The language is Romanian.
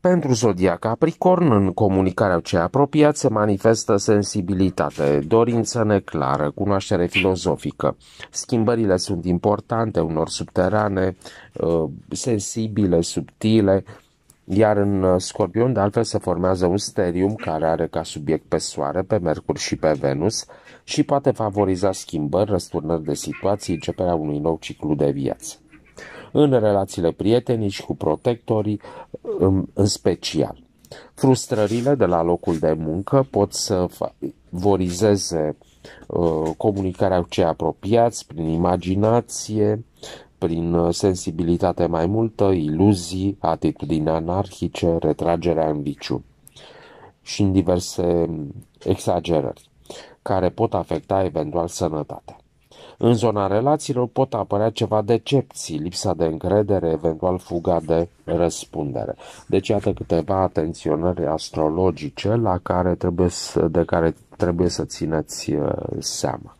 Pentru zodia Capricorn, în comunicarea ce apropiat se manifestă sensibilitate, dorință neclară, cunoaștere filozofică. Schimbările sunt importante, unor subterane, uh, sensibile, subtile, iar în uh, Scorpion, de altfel, se formează un sterium care are ca subiect pe Soare, pe Mercur și pe Venus și poate favoriza schimbări, răsturnări de situații, începerea unui nou ciclu de viață în relațiile prietenici cu protectorii în special. Frustrările de la locul de muncă pot să vorizeze uh, comunicarea cu cei apropiați prin imaginație, prin uh, sensibilitate mai multă, iluzii, atitudini anarhice, retragerea în viciu și în diverse mm, exagerări care pot afecta eventual sănătatea. În zona relațiilor pot apărea ceva decepții, lipsa de încredere, eventual fuga de răspundere. Deci iată câteva atenționări astrologice la care trebuie să, de care trebuie să țineți uh, seama.